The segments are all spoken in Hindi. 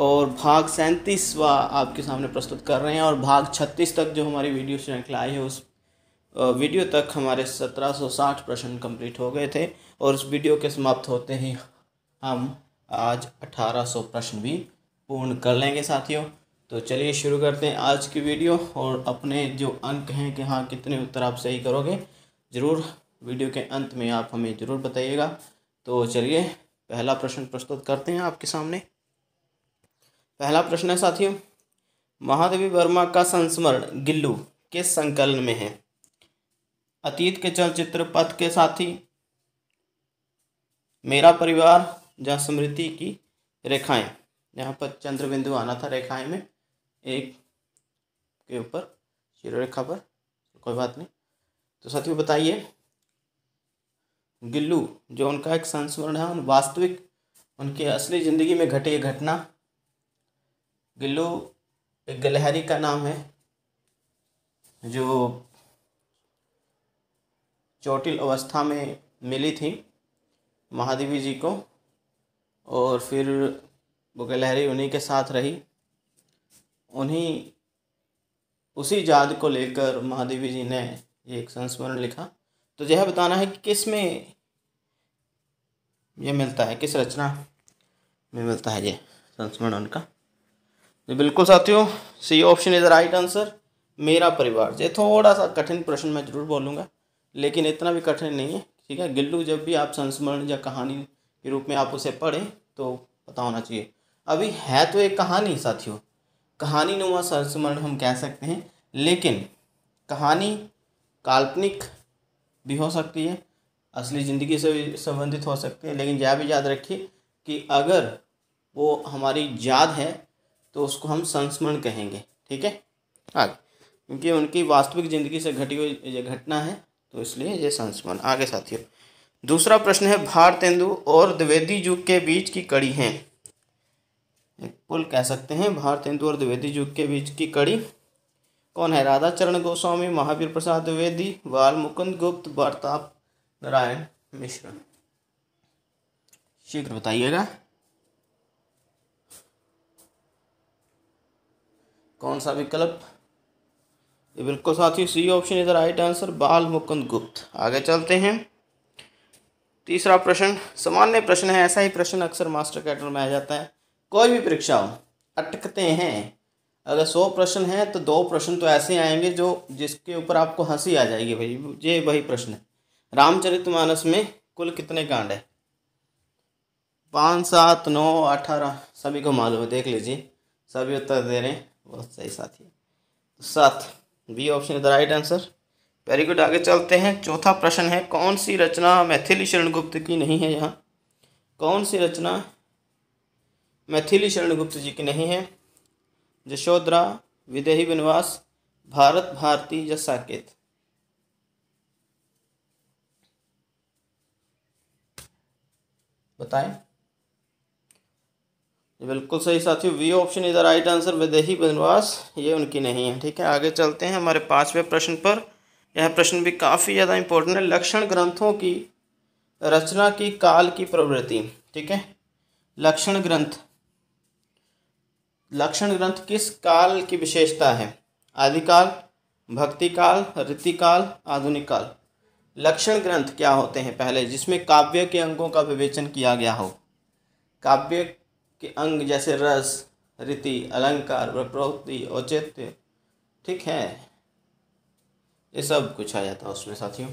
और भाग सैंतीसवा आपके सामने प्रस्तुत कर रहे हैं और भाग छत्तीस तक जो हमारी वीडियो श्रृंखला आई है उस वीडियो तक हमारे सत्रह सौ साठ प्रश्न कंप्लीट हो गए थे और उस वीडियो के समाप्त होते ही हम आज अठारह सौ प्रश्न भी पूर्ण कर लेंगे साथियों तो चलिए शुरू करते हैं आज की वीडियो और अपने जो अंक हैं कि हाँ कितने उत्तर आप सही करोगे ज़रूर वीडियो के अंत में आप हमें ज़रूर बताइएगा तो चलिए पहला प्रश्न प्रस्तुत करते हैं आपके सामने पहला प्रश्न है साथियों महादेवी वर्मा का संस्मरण गिल्लू किस संकलन में है अतीत के चलचित्र पथ के साथी मेरा परिवार जहाँ स्मृति की रेखाएं यहाँ पर चंद्र बिंदु आना था रेखाएं में एक के ऊपर जीरो रेखा पर कोई बात नहीं तो साथियों बताइए गिल्लू जो उनका एक संस्मरण है उन वास्तविक उनके असली ज़िंदगी में घटी घटना गिल्लू एक गलहरी का नाम है जो चोटिल अवस्था में मिली थी महादेवी जी को और फिर वो गलहरी उन्हीं के साथ रही उन्हीं उसी जाद को लेकर महादेवी जी ने ये एक संस्मरण लिखा तो यह बताना है कि किस में यह मिलता है किस रचना में मिलता है ये संस्मरण उनका जी बिल्कुल साथियों C option is right answer मेरा परिवार ये थोड़ा सा कठिन प्रश्न मैं जरूर बोलूँगा लेकिन इतना भी कठिन नहीं है ठीक है गिल्लू जब भी आप संस्मरण या कहानी के रूप में आप उसे पढ़ें तो पता होना चाहिए अभी है तो एक कहानी साथियों कहानी नुमा संस्मरण हम कह सकते हैं लेकिन कहानी काल्पनिक भी हो सकती है असली ज़िंदगी से भी संबंधित हो सकती है लेकिन यह भी याद रखिए कि अगर वो हमारी याद है तो उसको हम संस्मरण कहेंगे ठीक है आगे क्योंकि उनकी वास्तविक जिंदगी से घटी हुई ये घटना है तो इसलिए ये संस्मरण आगे साथियों दूसरा प्रश्न है भारतेंदु और द्विवेदी युग के बीच की कड़ी है एक पुल कह सकते हैं भारतेंदु और द्विवेदी युग के बीच की कड़ी कौन है राधा चरण गोस्वामी महावीर प्रसाद द्विवेदी वाल मुकुंद गुप्त वार्ताप नारायण मिश्र शीघ्र बताइएगा कौन सा विकल्प ये बिल्कुल साथियों सी ऑप्शन इधर राइट आंसर बाल मुकुंद गुप्त आगे चलते हैं तीसरा प्रश्न सामान्य प्रश्न है ऐसा ही प्रश्न अक्सर मास्टर कैटर में आ जाता है कोई भी परीक्षा हो अटकते हैं अगर सौ प्रश्न हैं तो दो प्रश्न तो ऐसे आएंगे जो जिसके ऊपर आपको हंसी आ जाएगी भाई ये वही प्रश्न है रामचरितमानस में कुल कितने कांड है पाँच सात नौ अठारह सभी को मालूम है देख लीजिए सभी उत्तर दे रहे हैं बहुत सही साथी तो सात B option is the right answer very good आगे चलते हैं चौथा प्रश्न है कौन सी रचना मैथिली शरण गुप्त की नहीं है यहाँ कौन सी रचना मैथिली शरण गुप्त जी की नहीं है जशोधरा विदेही विनवास भारत भारती या साकेत बताएं बिल्कुल सही साथियों B option is the right answer विदेही बनवास ये उनकी नहीं है ठीक है आगे चलते हैं हमारे पाँचवें प्रश्न पर यह प्रश्न भी काफ़ी ज़्यादा इंपॉर्टेंट है लक्षण ग्रंथों की रचना की काल की प्रवृत्ति ठीक है लक्षण ग्रंथ लक्षण ग्रंथ किस काल की विशेषता है आदिकाल भक्ति काल रीतिकाल आधुनिक काल लक्षण ग्रंथ क्या होते हैं पहले जिसमें काव्य के अंगों का विवेचन किया गया हो काव्य के अंग जैसे रस रीति अलंकार व प्रवृत्ति औचित्य ठीक है ये सब कुछ आ जाता है उसमें साथियों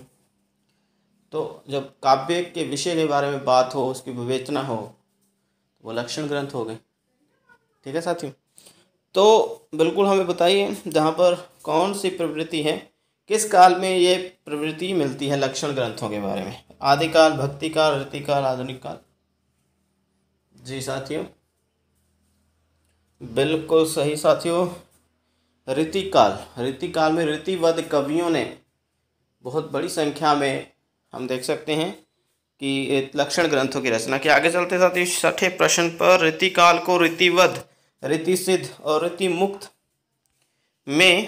तो जब काव्य के विषय के बारे में बात हो उसकी विवेचना हो तो वो लक्षण ग्रंथ हो गए ठीक है साथियों तो बिल्कुल हमें बताइए जहाँ पर कौन सी प्रवृत्ति है किस काल में ये प्रवृत्ति मिलती है लक्षण ग्रंथों के बारे में आदिकाल भक्ति काल रीतिकाल आधुनिक काल जी साथियों बिल्कुल सही साथियों रितिकाल रितिकाल में रीतिवध कवियों ने बहुत बड़ी संख्या में हम देख सकते हैं कि लक्षण ग्रंथों की रचना के आगे चलते साथियों छठे प्रश्न पर रितिकाल को रीतिवध रीति सिद्ध और रीति मुक्त में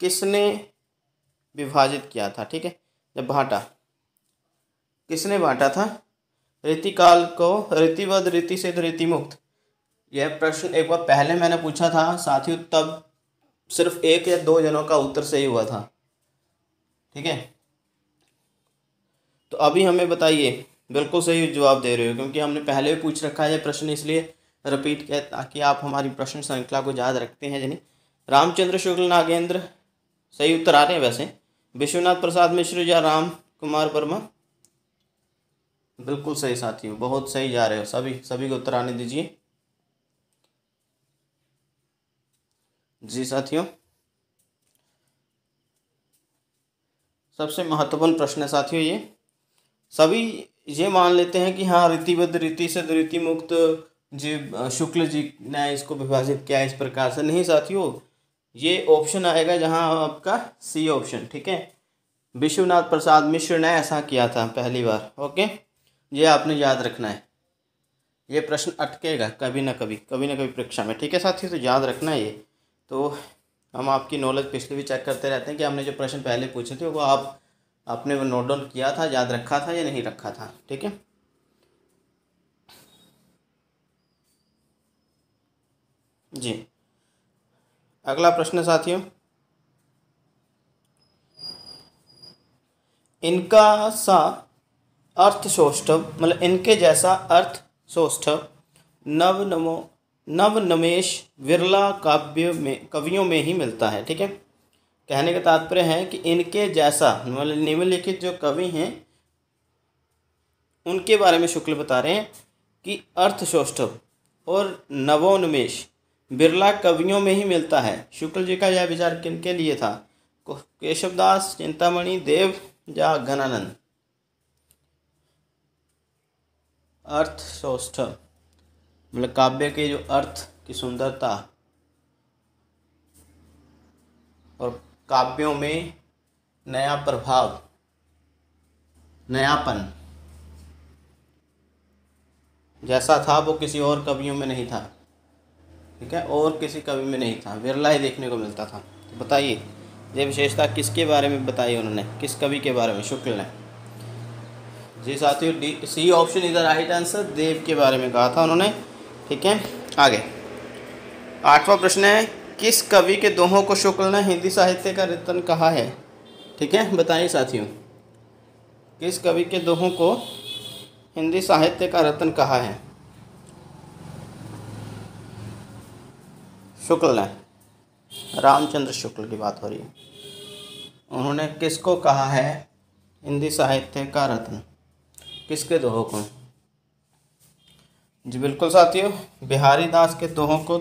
किसने विभाजित किया था ठीक है जब बांटा किसने बांटा था रीतिकाल को रीतिवध रीति से रीति मुक्त यह प्रश्न एक बार पहले मैंने पूछा था साथ ही तब सिर्फ एक या दो जनों का उत्तर सही हुआ था ठीक है तो अभी हमें बताइए बिल्कुल सही जवाब दे रहे हो क्योंकि हमने पहले भी पूछ रखा है यह प्रश्न इसलिए रिपीट किया ताकि आप हमारी प्रश्न श्रृंखला को याद रखते हैं यानी रामचंद्र शुक्ल नागेंद्र सही उत्तर आ रहे हैं वैसे विश्वनाथ प्रसाद मिश्र या राम कुमार वर्मा बिल्कुल सही साथियों बहुत सही जा रहे हो सभी सभी को उत्तर आने दीजिए जी साथियों सबसे महत्वपूर्ण प्रश्न है साथियों ये सभी ये मान लेते हैं कि हाँ रीतिबद्ध रीति से रीति मुक्त जी शुक्ल जी ने इसको विभाजित किया इस प्रकार से नहीं साथियों ये ऑप्शन आएगा जहाँ आपका सी ऑप्शन ठीक है विश्वनाथ प्रसाद मिश्र ने ऐसा किया था पहली बार ओके ये आपने याद रखना है ये प्रश्न अटकेगा कभी ना कभी कभी ना कभी परीक्षा में ठीक है साथियों तो याद रखना है ये तो हम आपकी नॉलेज पिछले भी चेक करते रहते हैं कि हमने जो प्रश्न पहले पूछे थे वो आप आपने वो नोट डाउन किया था याद रखा था या नहीं रखा था ठीक है जी अगला प्रश्न साथियों इनका सा अर्थसौष्ठव मतलब इनके जैसा अर्थ सौष्ठव नव नमो नवनमेश विरला काव्य में कवियों में ही मिलता है ठीक है कहने का तात्पर्य है कि इनके जैसा मतलब निम्नलिखित जो कवि हैं उनके बारे में शुक्ल बता रहे हैं कि अर्थसौष्ठव और नवोन्मेष बिरला कवियों में ही मिलता है शुक्ल जी का यह विचार किन के लिए था केशवदास चिंतामणि देव या घनानंद अर्थ सौष्ठ मतलब काव्य के जो अर्थ की सुंदरता और काव्यों में नया प्रभाव नयापन जैसा था वो किसी और कवियों में नहीं था ठीक है और किसी कवि में नहीं था विरला ही देखने को मिलता था तो बताइए ये विशेषता किसके बारे में बताई उन्होंने किस कवि के बारे में शुक्ल ने जी साथियों D C option is the right answer Dev के बारे में कहा था उन्होंने ठीक है आगे आठवां प्रश्न है किस कवि के दोहों को शुक्ल ने हिंदी साहित्य का रत्न कहा है ठीक है बताइए साथियों किस कवि के दोहों को हिंदी साहित्य का रत्न कहा है शुक्ल ने रामचंद्र शुक्ल की बात हो रही है उन्होंने किसको कहा है हिंदी साहित्य का रत्न किसके दोहों को जी बिल्कुल साथियों बिहारी दास के दोहों को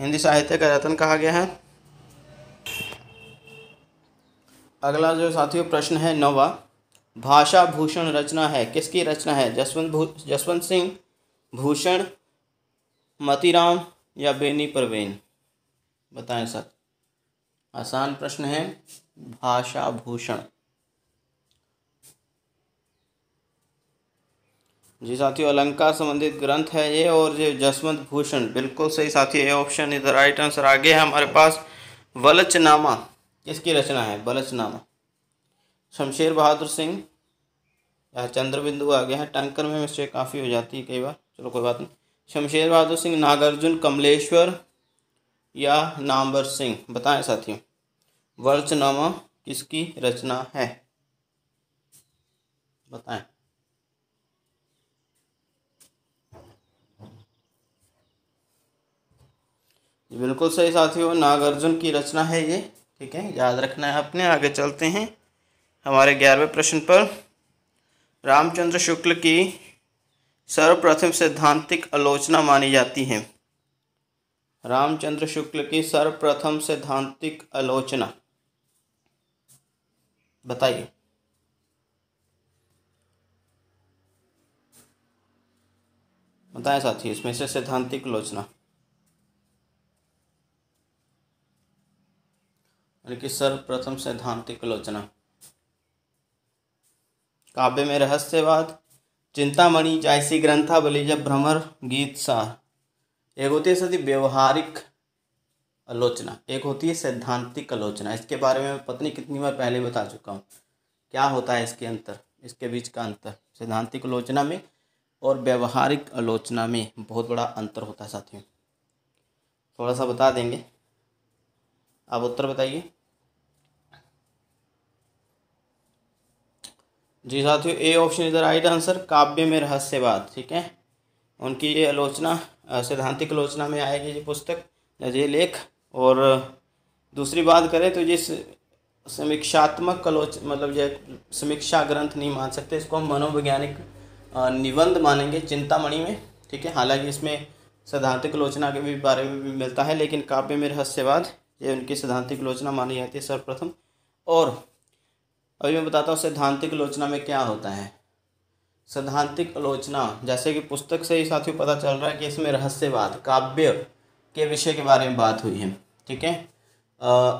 हिंदी साहित्य का रतन कहा गया है अगला जो साथियों प्रश्न है नौवा भाषा भूषण रचना है किसकी रचना है जसवंत भू जसवंत सिंह भूषण मतीराम या बेनी परवीन बताएं सर आसान प्रश्न है भाषा भूषण जी साथियों अलंकार संबंधित ग्रंथ है ये और ये जसवंत भूषण बिल्कुल सही साथी ये ऑप्शन इधर राइट आंसर आगे है हमारे पास वलचनामा किसकी रचना है वलचनामा शमशेर बहादुर सिंह या चंद्र बिंदु आ गया है टंकर में मिस्टेक काफ़ी हो जाती है कई बार चलो कोई बात नहीं शमशेर बहादुर सिंह नागार्जुन कमलेश्वर या नामवर सिंह बताएं साथियों वलचनामा किसकी रचना है बताएं ये बिल्कुल सही साथियों नागार्जुन की रचना है ये ठीक है याद रखना है अपने आगे चलते हैं हमारे ग्यारहवें प्रश्न पर रामचंद्र शुक्ल की सर्वप्रथम सैद्धांतिक आलोचना मानी जाती है रामचंद्र शुक्ल की सर्वप्रथम सैद्धांतिक आलोचना बताइए बताएं साथी इसमें से सैद्धांतिक आलोचना यानी कि सर्वप्रथम सैद्धांतिक आलोचना काव्य में रहस्यवाद चिंतामणि जायसी ग्रंथावली जब भ्रमर गीत सार एक होती है सदी व्यवहारिक आलोचना एक होती है सैद्धांतिक आलोचना इसके बारे में पत्नी कितनी बार पहले बता चुका हूँ क्या होता है इसके अंतर इसके बीच का अंतर सैद्धांतिक आलोचना में और व्यवहारिक आलोचना में बहुत बड़ा अंतर होता है साथियों थोड़ा सा बता देंगे आप उत्तर बताइए जी साथियों ए ऑप्शन इधर राइट आंसर काव्य में रहस्यवाद ठीक है उनकी ये आलोचना सैद्धांतिक आलोचना में आएगी ये पुस्तक ये लेख और दूसरी बात करें तो जिस समीक्षात्मक आलोच मतलब ये समीक्षा ग्रंथ नहीं मान सकते इसको हम मनोवैज्ञानिक निबंध मानेंगे चिंतामणि में ठीक है हालांकि इसमें सैद्धांतिक आलोचना के भी बारे में भी मिलता है लेकिन काव्य में रहस्यवाद ये उनकी सैद्धांतिक आलोचना मानी जाती है सर्वप्रथम और अभी मैं बताता हूँ सैद्धांतिक आलोचना में क्या होता है सैद्धांतिक आलोचना जैसे कि पुस्तक से ही साथियों पता चल रहा है कि इसमें रहस्यवाद काव्य के विषय के बारे में बात हुई है ठीक है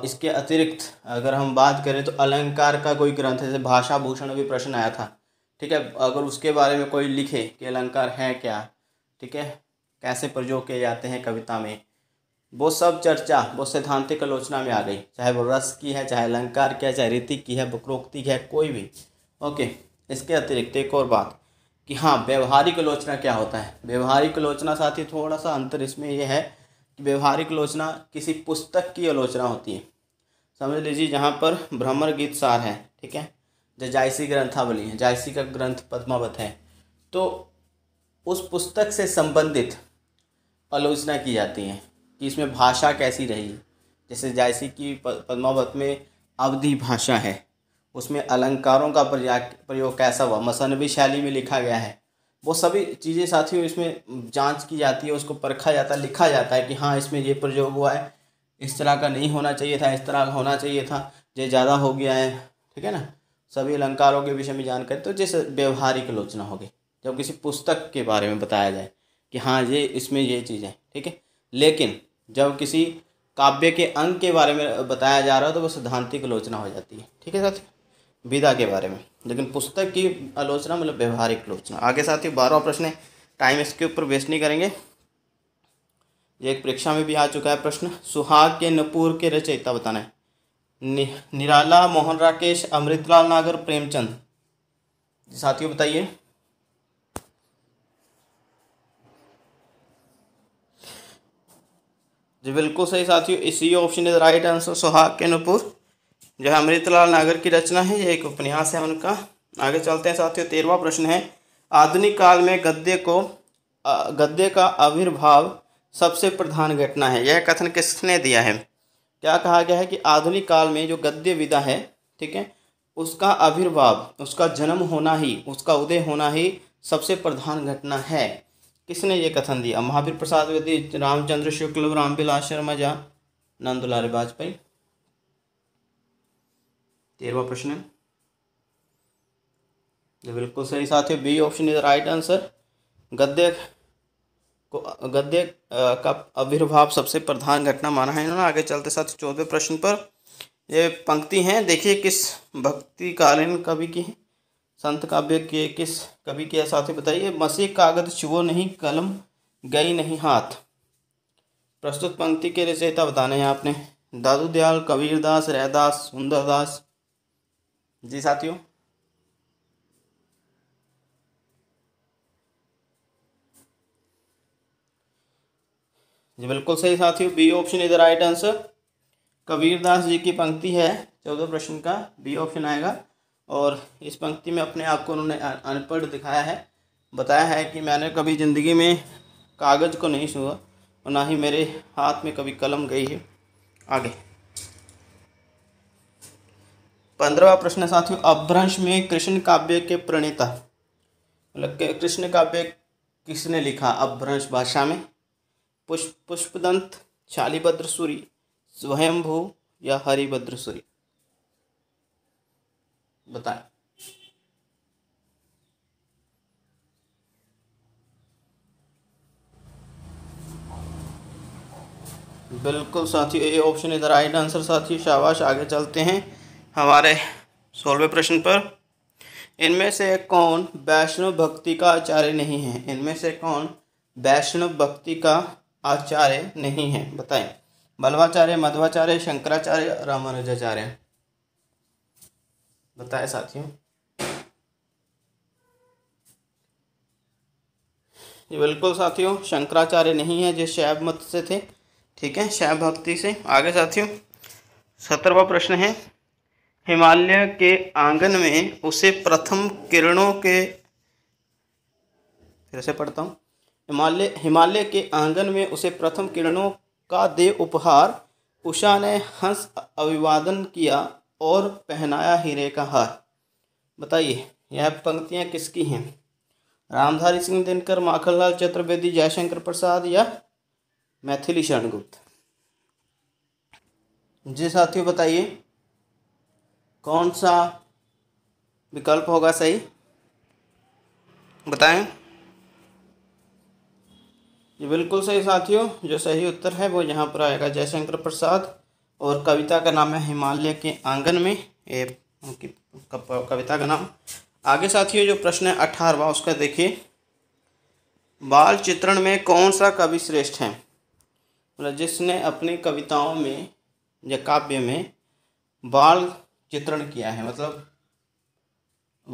इसके अतिरिक्त अगर हम बात करें तो अलंकार का कोई ग्रंथ जैसे भाषा भूषण भी प्रश्न आया था ठीक है अगर उसके बारे में कोई लिखे कि अलंकार है क्या ठीक है कैसे प्रयोग किए जाते हैं कविता में वो सब चर्चा वो सैद्धांतिक आलोचना में आ गई चाहे वो रस की है चाहे अलंकार की है चाहे रीति की है वक्रोक्ति की है कोई भी ओके इसके अतिरिक्त एक और बात कि हाँ व्यवहारिक आलोचना क्या होता है व्यवहारिक आलोचना साथ ही थोड़ा सा अंतर इसमें यह है कि व्यवहारिक आलोचना किसी पुस्तक की आलोचना होती है समझ लीजिए जहाँ पर भ्रमर गीत सार है ठीक है जो जायसी ग्रंथावली है जायसी का ग्रंथ पद्मावत है तो उस पुस्तक से संबंधित आलोचना की जाती है कि इसमें भाषा कैसी रही जैसे जैसे कि पद्मावत में अवधि भाषा है उसमें अलंकारों का प्रयोग कैसा हुआ मसनबी शैली में लिखा गया है वो सभी चीज़ें साथियों इसमें जांच की जाती है उसको परखा जाता है लिखा जाता है कि हाँ इसमें ये प्रयोग हुआ है इस तरह का नहीं होना चाहिए था इस तरह का होना चाहिए था ये ज़्यादा हो गया है ठीक है ना सभी अलंकारों के विषय में जानकारी तो जैसे व्यवहारिक आलोचना होगी जब किसी पुस्तक के बारे में बताया जाए कि हाँ ये इसमें ये चीज़ है ठीक है लेकिन जब किसी काव्य के अंग के बारे में बताया जा रहा हो तो वो सिद्धांतिक आलोचना हो जाती है ठीक है साथियों विधा के बारे में लेकिन पुस्तक की आलोचना मतलब व्यवहारिक आलोचना आगे साथियों बारह प्रश्न है टाइम इसके ऊपर वेस्ट नहीं करेंगे ये एक परीक्षा में भी आ चुका है प्रश्न सुहाग के नपूर के रचयिता बताना है नि, निराला मोहन राकेश अमृतलाल नागर प्रेमचंद साथियों बताइए जी बिल्कुल सही साथियों इसी ऑप्शन इज राइट आंसर सुहाग के नुपुर जो है अमृतलाल नागर की रचना है ये एक उपन्यास है उनका आगे चलते हैं साथियों तेरवा प्रश्न है आधुनिक काल में गद्य को गद्य का आविर्भाव सबसे प्रधान घटना है यह कथन किसने दिया है क्या कहा गया है कि आधुनिक काल में जो गद्य विधा है ठीक है उसका आविर्भाव उसका जन्म होना ही उसका उदय होना ही सबसे प्रधान घटना है किसने ये कथन दिया महावीर प्रसाद वेदी रामचंद्र शुक्ल रामविलास शर्मा झा नंदुलाल वाजपेयी तेरवा प्रश्न है बिल्कुल सही साथियों B option is right answer गद्य को गद्य का आविर्भाव सबसे प्रधान घटना माना है इन्होंने आगे चलते साथ चौथे प्रश्न पर ये पंक्ति हैं देखिए किस भक्तिकालीन कवि की है संत काव्य के किस कवि के साथ बताइए मसी कागज छुओ नहीं कलम गई नहीं हाथ प्रस्तुत पंक्ति के रचयिता बताने हैं आपने दादू दयाल कबीरदास रहदास सुंदरदास जी साथियों जी बिल्कुल सही साथियों बी ऑप्शन इधर राइट आंसर कबीरदास जी की पंक्ति है चौदह प्रश्न का बी ऑप्शन आएगा और इस पंक्ति में अपने आप को उन्होंने अनपढ़ दिखाया है बताया है कि मैंने कभी ज़िंदगी में कागज़ को नहीं छुआ और ना ही मेरे हाथ में कभी कलम गई है आगे पंद्रहवा प्रश्न साथियों अभ्रंश में कृष्ण काव्य के प्रणेता मतलब कृष्ण काव्य किसने लिखा अभ्रंश भाषा में पुष्प पुष्पदंत शालीभद्र सूरी स्वयंभू या हरिभद्र सूरी बताएं बिल्कुल साथी ए ऑप्शन इधर राइट आंसर साथी शाबाश आगे चलते हैं हमारे सोलवे प्रश्न पर इनमें से कौन वैष्णव भक्ति का आचार्य नहीं है इनमें से कौन वैष्णव भक्ति का आचार्य नहीं है बताएं बल्वाचार्य मध्वाचार्य शंकराचार्य रामानुजाचार्य बताए साथियों जी बिल्कुल साथियों शंकराचार्य नहीं है जो शैव मत से थे ठीक है शैव भक्ति से आगे साथियों सत्रहवा प्रश्न है हिमालय के आंगन में उसे प्रथम किरणों के फिर से पढ़ता हूँ हिमालय हिमालय के आंगन में उसे प्रथम किरणों का दे उपहार उषा ने हंस अभिवादन किया और पहनाया हीरे का हार बताइए यह पंक्तियाँ किसकी हैं रामधारी सिंह दिनकर माखनलाल चतुर्वेदी जयशंकर प्रसाद या मैथिली शरणगुप्त जी साथियों बताइए कौन सा विकल्प होगा सही बताएं ये बिल्कुल सही साथियों जो सही उत्तर है वो यहाँ पर आएगा जयशंकर प्रसाद और कविता का नाम है हिमालय के आंगन में ए उनकी कविता का नाम आगे साथियों जो प्रश्न है अठारहवा उसका देखिए बाल चित्रण में कौन सा कवि श्रेष्ठ है मतलब जिसने अपनी कविताओं में या काव्य में बाल चित्रण किया है मतलब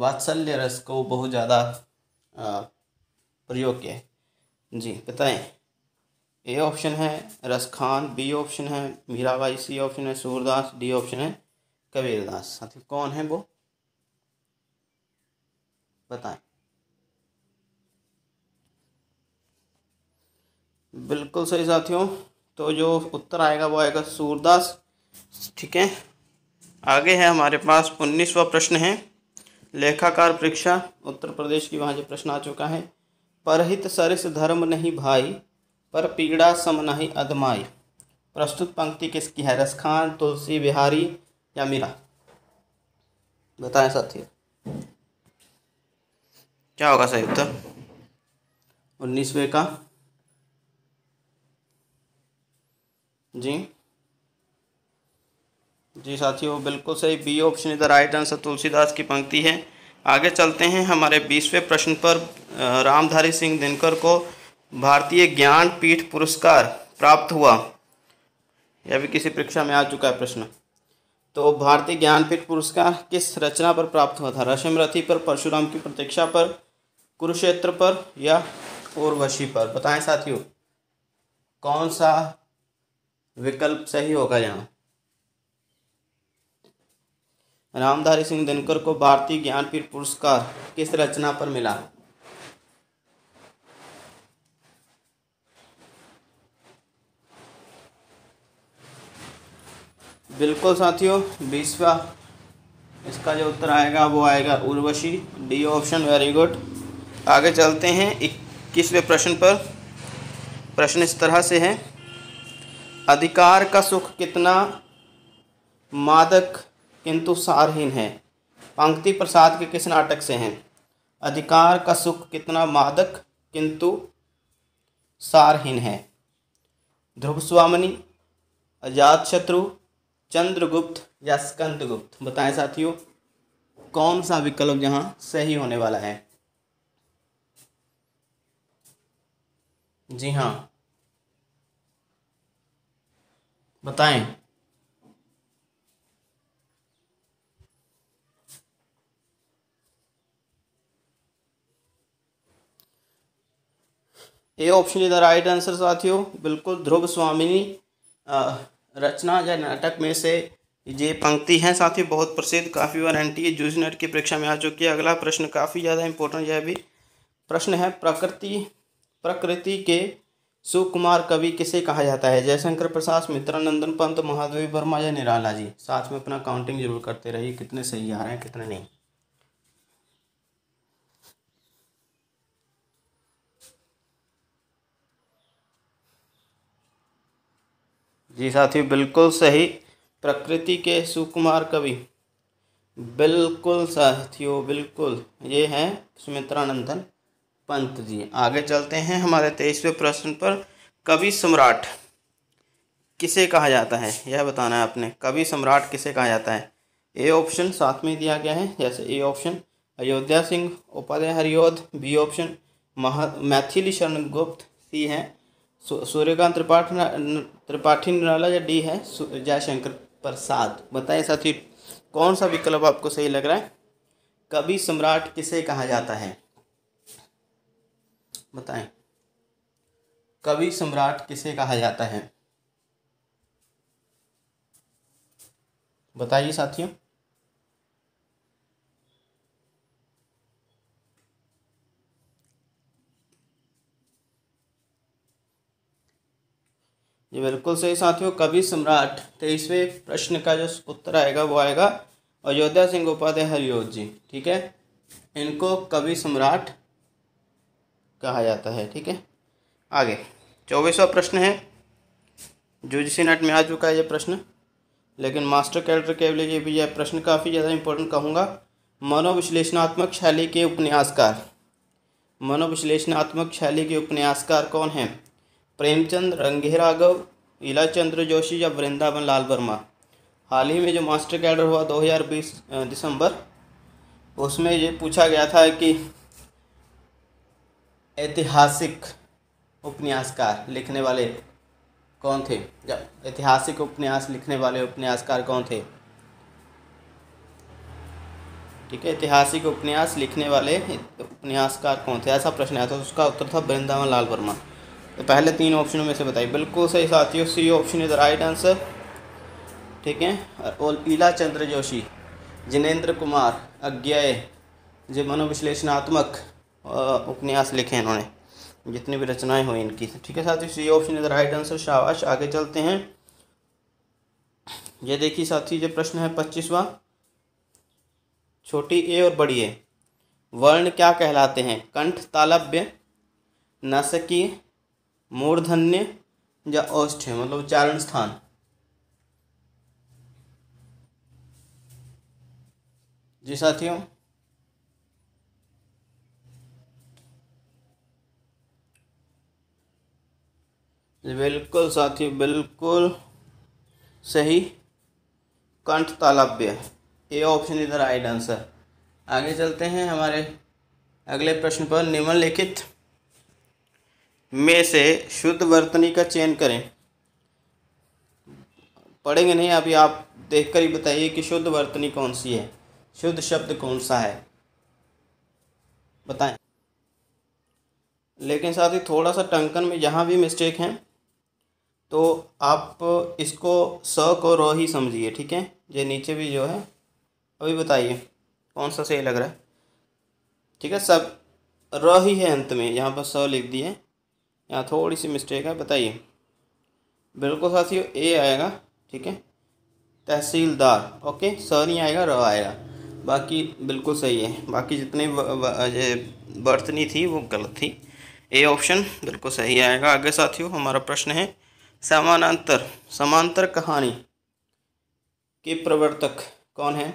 वात्सल्य रस को बहुत ज़्यादा प्रयोग किया है जी बताएं ए ऑप्शन है रसखान बी ऑप्शन है मीराबाई सी ऑप्शन है सूरदास डी ऑप्शन है कबीरदास साथी कौन है वो बताएं बिल्कुल सही साथियों तो जो उत्तर आएगा वो आएगा सूरदास ठीक है आगे है हमारे पास उन्नीसवा प्रश्न है लेखाकार परीक्षा उत्तर प्रदेश की वहाँ जो प्रश्न आ चुका है परहित सरिस धर्म नहीं भाई पर पीड़ा सम नहीं अदमाई प्रस्तुत पंक्ति किसकी है रसखान तुलसी बिहारी या मीरा बताएं साथी क्या होगा सही उत्तर उन्नीसवें का जी जी साथियों बिल्कुल सही बी ऑप्शन इधर राइट आंसर तुलसीदास की पंक्ति है आगे चलते हैं हमारे बीसवें प्रश्न पर रामधारी सिंह दिनकर को भारतीय ज्ञानपीठ पुरस्कार प्राप्त हुआ यह भी किसी परीक्षा में आ चुका है प्रश्न तो भारतीय ज्ञानपीठ पुरस्कार किस रचना पर प्राप्त हुआ था रश्म रथी पर परशुराम की प्रतीक्षा पर कुरुक्षेत्र पर या उर्वशी पर बताएं साथियों कौन सा विकल्प सही होगा यहाँ रामधारी सिंह दिनकर को भारतीय ज्ञानपीठ पुरस्कार किस रचना पर मिला बिल्कुल साथियों बीसवा इसका जो उत्तर आएगा वो आएगा Urvashi D option very good आगे चलते हैं इक्कीसवें प्रश्न पर प्रश्न इस तरह से है अधिकार का सुख कितना मादक किंतु सारहीन है पंक्ति प्रसाद के किस नाटक से हैं अधिकार का सुख कितना मादक किंतु सारहीन है ध्रुव स्वामिनी अजात शत्रु चंद्रगुप्त या स्कंदगुप्त बताएं साथियों कौन सा विकल्प यहां सही होने वाला है जी हां बताएं A option is the right answer साथियों बिल्कुल ध्रुव स्वामिनी रचना या नाटक में से ये पंक्ति है साथ ही बहुत प्रसिद्ध काफ़ी बार एन टी जूस नेट की परीक्षा में आ चुकी है अगला प्रश्न काफ़ी ज़्यादा इंपॉर्टेंट यह भी प्रश्न है प्रकृति प्रकृति के सुकुमार कवि किसे कहा जाता है जयशंकर प्रसाद मित्रानंदन पंत महादेवी वर्मा या निराला जी साथ में अपना काउंटिंग जरूर करते रहिए कितने सही आ रहे हैं कितने नहीं जी साथियों बिल्कुल सही प्रकृति के सुकुमार कवि बिल्कुल साथियों बिल्कुल ये हैं सुमित्रानंदन पंत जी आगे चलते हैं हमारे तेईसवें प्रश्न पर कवि सम्राट किसे कहा जाता है यह बताना है आपने कवि सम्राट किसे कहा जाता है ए ऑप्शन साथ में दिया गया है जैसे A option Ayodhya Singh Upadhyay Hariaudh B option महा मैथिली शरण गुप्त सी है सूर्यकांत त्रिपाठी त्रिपाठी निराला या डी है जयशंकर प्रसाद बताएं साथी कौन सा विकल्प आपको सही लग रहा है कवि सम्राट किसे कहा जाता है बताएं कवि सम्राट किसे कहा जाता है बताइए साथियों बिल्कुल सही साथियों कवि सम्राट तेईसवें प्रश्न का जो उत्तर आएगा वो आएगा अयोध्या सिंह उपाध्याय हरिओत जी ठीक है इनको कवि सम्राट कहा जाता है ठीक है आगे चौबीसवा प्रश्न है जिस नेट में आ चुका है ये प्रश्न लेकिन मास्टर कैडर के लिए भी यह प्रश्न काफ़ी ज़्यादा इंपॉर्टेंट कहूँगा मनोविश्लेषणात्मक शैली के उपन्यासकार मनोविश्लेषणात्मक शैली के उपन्यासकार कौन हैं प्रेमचंद रंगे राघव इला चंद्र जोशी या वृंदावन लाल वर्मा हाल ही में जो मास्टर कैडर हुआ 2020 दिसंबर उसमें ये पूछा गया था कि ऐतिहासिक उपन्यासकार लिखने वाले कौन थे या ऐतिहासिक उपन्यास लिखने वाले उपन्यासकार कौन थे ठीक है ऐतिहासिक उपन्यास लिखने वाले उपन्यासकार कौन थे ऐसा प्रश्न आया था उसका उत्तर था वृंदावन लाल वर्मा तो पहले तीन ऑप्शनों में से बताइए बिल्कुल सही साथियों C option is the right answer ठीक है और ईला चंद्र जोशी जिनेंद्र कुमार अज्ञाय जो मनोविश्लेषणात्मक उपन्यास लिखे इन्होंने जितनी भी रचनाएं हुई इनकी ठीक है साथियों C option is the right answer शाबाश आगे चलते हैं ये देखिए साथी जो प्रश्न है पच्चीसवा छोटी ए और बड़ी ए वर्ण क्या कहलाते हैं कंठ तालब्य नसकीय मूर्धन्य या औष्ठ मतलब उच्चारण स्थान जी साथियों बिल्कुल साथियों बिल्कुल सही कंठ तालाब्य ए ऑप्शन इधर आइड आंसर आगे चलते हैं हमारे अगले प्रश्न पर निम्नलिखित में से शुद्ध वर्तनी का चयन करें पढ़ेंगे नहीं अभी आप देख कर ही बताइए कि शुद्ध वर्तनी कौन सी है शुद्ध शब्द कौन सा है बताएं लेकिन साथ ही थोड़ा सा टंकन में यहाँ भी मिस्टेक हैं तो आप इसको स को रो ही समझिए ठीक है ये नीचे भी जो है अभी बताइए कौन सा सही लग रहा है ठीक है सब र ही है अंत में यहाँ पर स लिख दिए यहाँ थोड़ी सी मिस्टेक है बताइए बिल्कुल साथियों ए आएगा ठीक है तहसीलदार ओके सर नहीं आएगा र आएगा बाकी बिल्कुल सही है बाकी जितनी बर्तनी थी वो गलत थी ए ऑप्शन बिल्कुल सही आएगा आगे साथियों हमारा प्रश्न है समानांतर समांतर कहानी के प्रवर्तक कौन है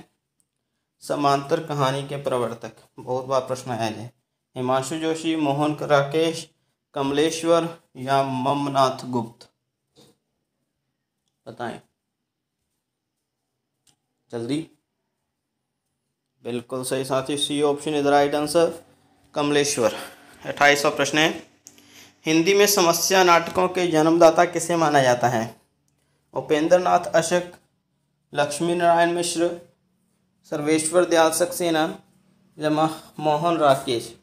समांतर कहानी के प्रवर्तक बहुत बार प्रश्न आया जाए हिमांशु जोशी मोहन राकेश कमलेश्वर या ममनाथ गुप्त बताएं जल्दी बिल्कुल सही साथी सी ऑप्शन इधर राइट आंसर कमलेश्वर अट्ठाईस प्रश्न है हिंदी में समस्या नाटकों के जन्मदाता किसे माना जाता है उपेंद्र नाथ अशक लक्ष्मी नारायण मिश्र सर्वेश्वर दयाल सक्सेना जमा मोहन राकेश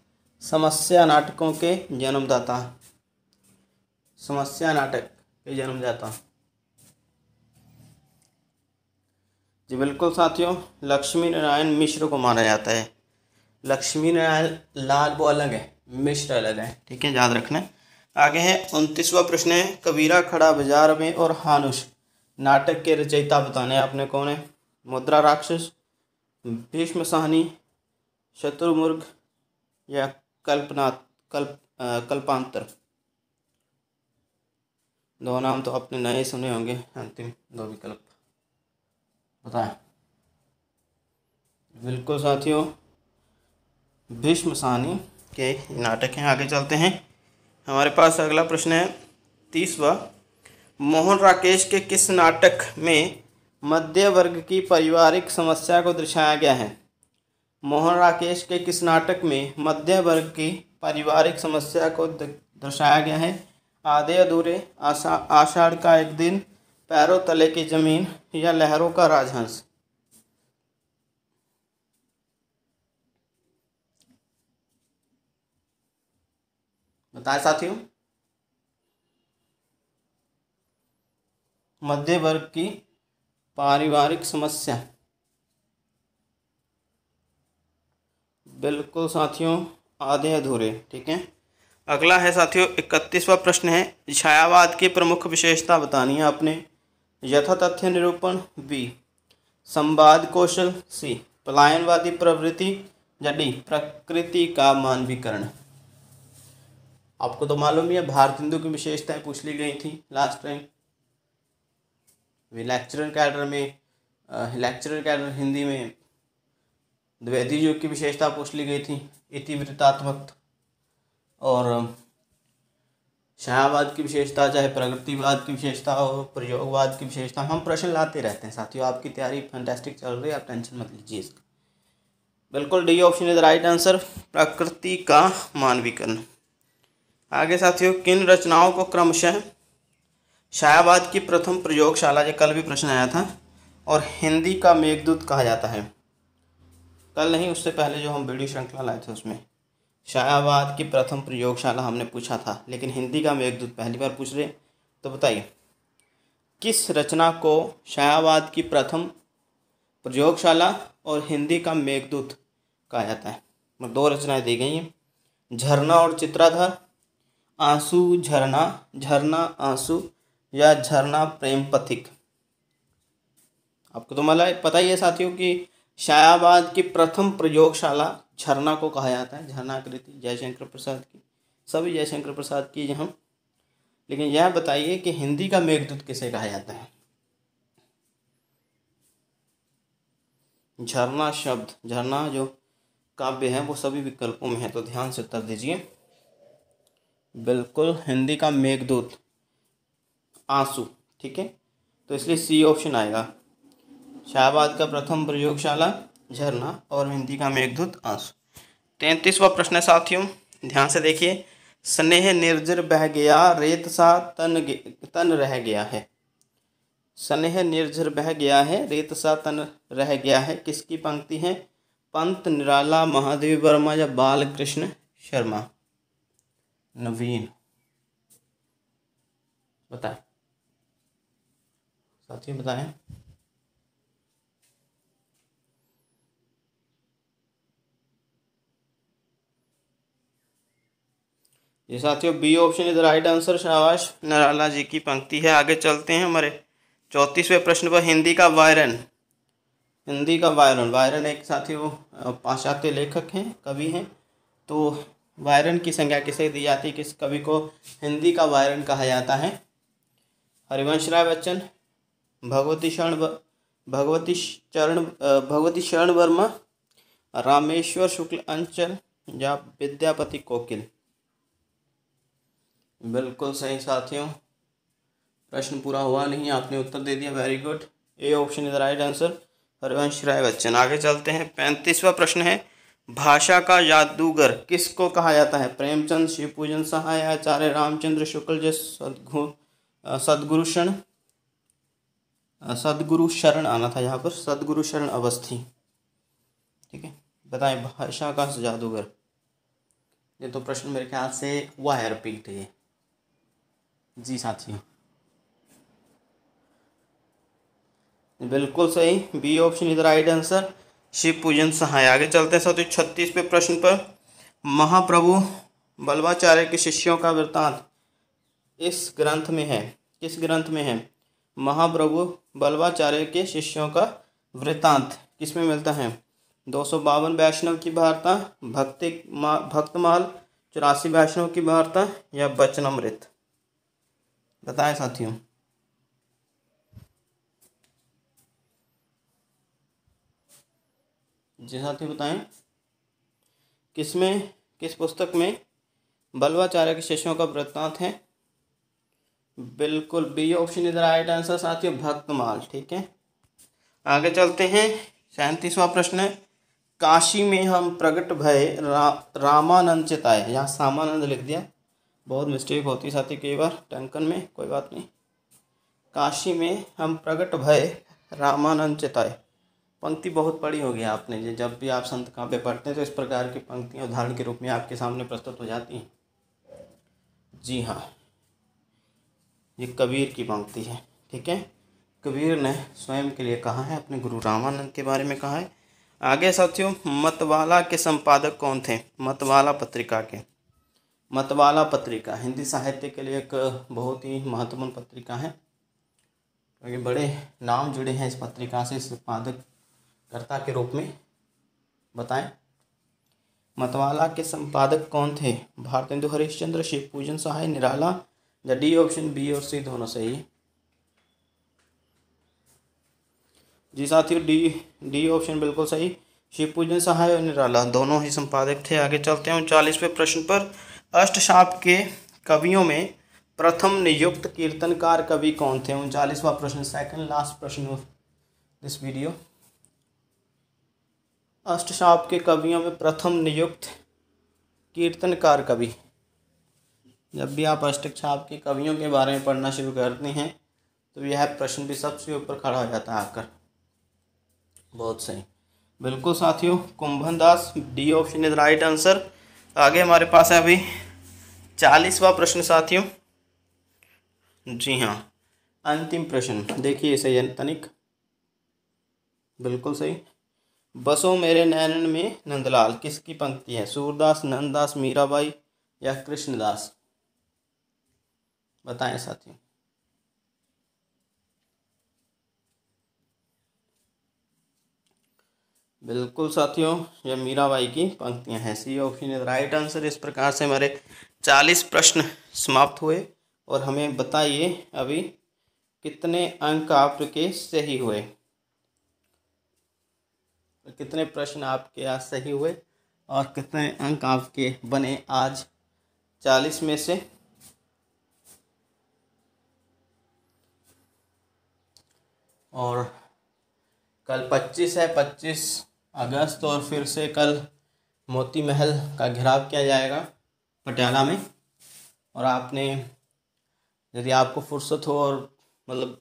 समस्या नाटकों के जन्मदाता समस्या नाटक के जन्मदाता जी बिल्कुल साथियों लक्ष्मी नारायण मिश्र को माना जाता है लक्ष्मी नारायण लाल वो अलग है मिश्र अलग है ठीक है याद रखना आगे है उनतीसवा प्रश्न है कबीरा खड़ा बाजार में और हानुष नाटक के रचयिता बताने आपने कौन है मुद्रा राक्षस भीष्म सहनी शत्रुमुर्ग या कल्पना कल्प कल्पांतर दो नाम तो आपने नए सुने होंगे अंतिम दो विकल्प बताएं बिल्कुल साथियों भीष्म सानी के नाटक हैं आगे चलते हैं हमारे पास अगला प्रश्न है तीसवा मोहन राकेश के किस नाटक में मध्य वर्ग की पारिवारिक समस्या को दर्शाया गया है मोहन राकेश के किस नाटक में मध्य वर्ग की पारिवारिक समस्या को दर्शाया गया है आधे अधूरे आषा आषाढ़ का एक दिन पैरों तले की जमीन या लहरों का राजहंस बताए साथियों मध्य वर्ग की पारिवारिक समस्या बिल्कुल साथियों आधे अधूरे ठीक है अगला है साथियों इकतीसवा प्रश्न है छायावाद की प्रमुख विशेषता बतानी है आपने यथा तथ्य निरूपण बी संवाद कौशल सी पलायनवादी प्रवृत्ति या डी प्रकृति का मानवीकरण आपको तो मालूम ही है भारत हिंदू की विशेषताएं पूछ ली गई थी लास्ट टाइम लेक्चरर कैडर में लेक्चरर कैडर हिंदी में द्वैती युग की विशेषता पूछ ली गई थी इतिवृत्तात्मक और छायावाद की विशेषता चाहे प्रगतिवाद की विशेषता हो प्रयोगवाद की विशेषता हम प्रश्न लाते रहते हैं साथियों आपकी तैयारी फैंटेस्टिक चल रही है आप टेंशन मत लीजिए इसका बिल्कुल D option is right answer प्रकृति का मानवीकरण आगे साथियों किन रचनाओं को क्रमशः शायाबाद की प्रथम प्रयोगशाला जो कल भी प्रश्न आया था और हिंदी का मेघदूत कहा जाता है कल नहीं उससे पहले जो हम वीडियो श्रृंखला लाए थे उसमें शायावाद की प्रथम प्रयोगशाला हमने पूछा था लेकिन हिंदी का मेघदूत पहली बार पूछ रहे तो बताइए किस रचना को शायावाद की प्रथम प्रयोगशाला और हिंदी का मेघदूत कहा जाता है मतलब दो रचनाएं दी गई हैं झरना और चित्राधार आंसू झरना झरना आंसू या झरना प्रेम पथिक आपको तो मतलब पता ही है साथियों कि शायाबाद की प्रथम प्रयोगशाला झरना को कहा जाता है झरना कृति जयशंकर प्रसाद की सभी जयशंकर प्रसाद की हम लेकिन यह बताइए कि हिंदी का मेघदूत किसे कहा जाता है झरना शब्द झरना जो काव्य है वो सभी विकल्पों में है तो ध्यान से उत्तर दीजिए बिल्कुल हिंदी का मेघदूत आंसू ठीक है तो इसलिए सी ऑप्शन आएगा शाहबाद का प्रथम प्रयोगशाला झरना और हिंदी का मेघदूत आंसू तैंतीसवा प्रश्न साथियों ध्यान से देखिए स्नेह निर्जर बह गया रेत सा तन तन रह गया है स्नेह निर्जर बह गया है रेत सा तन रह गया है किसकी पंक्ति है पंत निराला महादेव वर्मा या बाल कृष्ण शर्मा नवीन बताए साथियों बताएं ये साथियों B option is right answer शाहबाश नराला जी की पंक्ति है आगे चलते हैं हमारे चौंतीसवें प्रश्न पर हिंदी का वायरन हिंदी का वायरन वायरन एक साथियों पाश्चात्य लेखक हैं कवि हैं तो वायरन की संज्ञा किसे दी जाती है किस कवि को हिंदी का वायरन कहा जाता है हरिवंश राय बच्चन भगवती शरण भगवती चरण भगवती शरण वर्मा रामेश्वर शुक्ल अंचल या विद्यापति कोकिल बिल्कुल सही साथियों प्रश्न पूरा हुआ नहीं आपने उत्तर दे दिया very good A option is right answer Harivansh Rai Bachchan आगे चलते हैं पैंतीसवा प्रश्न है भाषा का जादूगर किसको कहा जाता है प्रेमचंद शिव पूजन सहाय आचार्य रामचंद्र शुक्ल जय सदगु सदगुरु शरण सदगुरु शरण आना था यहाँ पर सदगुरु शरण अवस्थी ठीक है बताएं भाषा का जादूगर ये तो प्रश्न मेरे ख्याल से हुआ है रिपीट ये जी साथियों बिल्कुल सही बी ऑप्शन इधर राइट आंसर शिव पूजन सहाय आगे चलते हैं छत्तीस पे प्रश्न पर महाप्रभु बल्वाचार्य के शिष्यों का वृतांत इस ग्रंथ में है किस ग्रंथ में है महाप्रभु बल्वाचार्य के शिष्यों का वृतांत किसमें मिलता है दो सौ बावन वैष्णव की वार्ता भक्ति मा भक्तमाल चौरासी वैष्णव की वार्ता या बचनामृत बताएं साथियों जी साथियों बताएं किसमें किस पुस्तक में बल्वाचार्य के शिष्यों का वृत्तांत है बिल्कुल बी ऑप्शन इधर राइट आंसर साथियों भक्तमाल ठीक है आगे चलते हैं सैंतीसवां प्रश्न है काशी में हम प्रकट भय रा, रामानंद चिताए यहाँ सामानंद लिख दिया बहुत मिस्टेक होती साथी कई बार टंकन में कोई बात नहीं काशी में हम प्रकट भय रामानंद चिताए पंक्ति बहुत बड़ी होगी आपने जब भी आप संत काव्य पढ़ते हैं तो इस प्रकार की पंक्तियाँ उदाहरण के रूप में आपके सामने प्रस्तुत हो जाती हैं जी हाँ ये कबीर की पंक्ति है ठीक है कबीर ने स्वयं के लिए कहा है अपने गुरु रामानंद के बारे में कहा है आगे साथियों मतवाला के संपादक कौन थे मतवाला पत्रिका के मतवाला पत्रिका हिंदी साहित्य के लिए एक बहुत ही महत्वपूर्ण पत्रिका है क्योंकि बड़े नाम जुड़े हैं इस पत्रिका से संपादक कर्ता के रूप में बताएं मतवाला के संपादक कौन थे भारतेंदु हरिश्चंद्र शिव पूजन सहाय निराला या डी ऑप्शन बी और सी दोनों सही जी साथियों डी डी ऑप्शन बिल्कुल सही शिव पूजन सहाय और निराला दोनों ही संपादक थे आगे चलते हैं उनचालीसवें प्रश्न पर अष्टशाप के कवियों में प्रथम नियुक्त कीर्तनकार कवि कौन थे उनचालीसवा प्रश्न सेकंड लास्ट प्रश्न ऑफ दिस वीडियो अष्टशाप के कवियों में प्रथम नियुक्त कीर्तनकार कवि जब भी आप अष्टशाप के कवियों के बारे में पढ़ना शुरू करते हैं तो यह प्रश्न भी सबसे ऊपर खड़ा हो जाता है आकर बहुत सही बिल्कुल साथियों Kumbhan Das D option is right answer आगे हमारे पास है अभी चालीसवा प्रश्न साथियों जी हाँ अंतिम प्रश्न देखिए सही है तनिक बिल्कुल सही बसों मेरे नैनन में नंदलाल किसकी पंक्ति है सूरदास नंददास मीराबाई या कृष्णदास बताएं साथियों बिल्कुल साथियों ये मीरा बाई की पंक्तियां हैं C option is right answer इस प्रकार से हमारे चालीस प्रश्न समाप्त हुए और हमें बताइए अभी कितने अंक आपके सही हुए कितने प्रश्न आपके आज सही हुए और कितने अंक आपके बने आज चालीस में से और कल पच्चीस है पच्चीस अगस्त और फिर से कल मोती महल का घेराव किया जाएगा पटियाला में और आपने यदि आपको फुर्सत हो और मतलब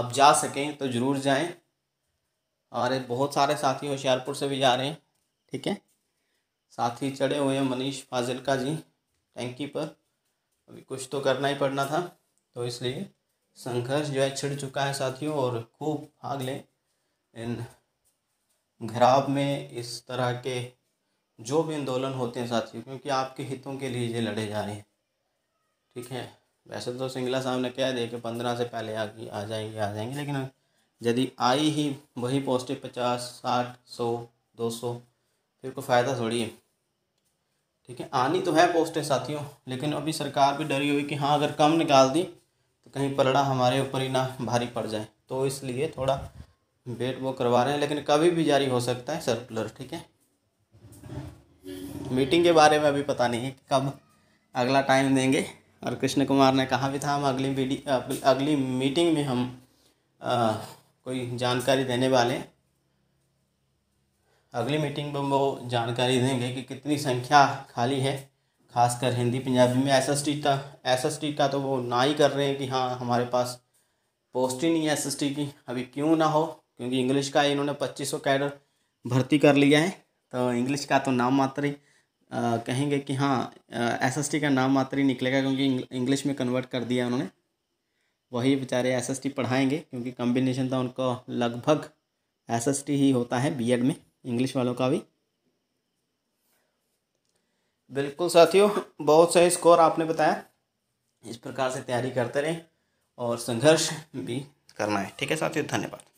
आप जा सकें तो ज़रूर जाएं और बहुत सारे साथी होशियारपुर से भी जा रहे हैं ठीक है साथी चढ़े हुए हैं मनीष फाजिलका जी टैंकी पर अभी कुछ तो करना ही पड़ना था तो इसलिए संघर्ष जो है छिड़ चुका है साथियों और खूब भाग लें इन घराव में इस तरह के जो भी आंदोलन होते हैं साथियों क्योंकि आपके हितों के लिए ये लड़े जा रहे हैं ठीक है वैसे तो सिंगला साहब ने कह दिया कि पंद्रह से पहले आ, आ जाएंगे आ जाएंगे लेकिन यदि आई ही वही पॉजिटिव पचास साठ सौ दो सौ फिर कोई फ़ायदा थोड़ी है ठीक है आनी तो है पोस्टें साथियों लेकिन अभी सरकार भी डरी हुई कि हाँ अगर कम निकाल दी तो कहीं पलड़ा हमारे ऊपर ही ना भारी पड़ जाए तो इसलिए थोड़ा वेट वो करवा रहे हैं लेकिन कभी भी जारी हो सकता है सर्कुलर ठीक है मीटिंग के बारे में अभी पता नहीं है कि कब अगला टाइम देंगे और कृष्ण कुमार ने कहा भी था हम अगली वीडियो अगली मीटिंग में हम आ, कोई जानकारी देने वाले हैं अगली मीटिंग में वो जानकारी देंगे कि कितनी संख्या खाली है खासकर हिंदी पंजाबी में एस एस टी का एस एस टी का तो वो ना ही कर रहे हैं कि हाँ हमारे पास पोस्ट ही नहीं है एस एस टी की अभी क्यों ना हो क्योंकि इंग्लिश का इन्होंने पच्चीस सौ कैडर भर्ती कर लिया है तो इंग्लिश का तो नाम मात्र ही कहेंगे कि हाँ एस एस टी का नाम मात्र ही निकलेगा क्योंकि इंग्लिश में कन्वर्ट कर दिया उन्होंने वही बेचारे एस एस टी पढ़ाएंगे क्योंकि कम्बिनेशन था उनका लगभग एस एस टी ही होता है बी एड में इंग्लिश वालों का भी बिल्कुल साथियों बहुत सही स्कोर आपने बताया इस प्रकार से तैयारी करते रहें और संघर्ष भी करना है ठीक है साथियों धन्यवाद